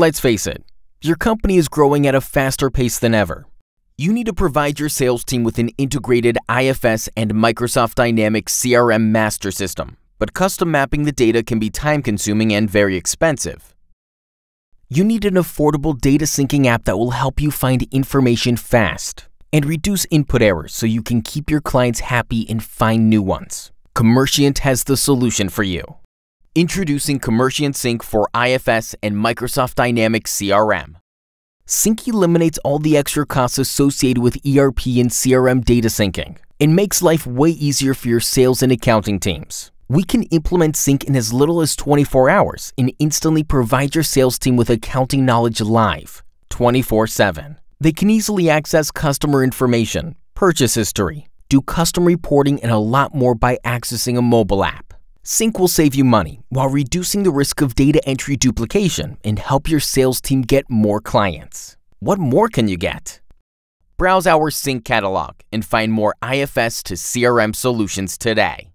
Let's face it, your company is growing at a faster pace than ever. You need to provide your sales team with an integrated IFS and Microsoft Dynamics CRM master system, but custom mapping the data can be time-consuming and very expensive. You need an affordable data syncing app that will help you find information fast and reduce input errors so you can keep your clients happy and find new ones. Commerciant has the solution for you. Introducing Commercian Sync for IFS and Microsoft Dynamics CRM. Sync eliminates all the extra costs associated with ERP and CRM data syncing and makes life way easier for your sales and accounting teams. We can implement Sync in as little as 24 hours and instantly provide your sales team with accounting knowledge live, 24-7. They can easily access customer information, purchase history, do custom reporting, and a lot more by accessing a mobile app. Sync will save you money while reducing the risk of data entry duplication and help your sales team get more clients. What more can you get? Browse our Sync catalog and find more IFS to CRM solutions today.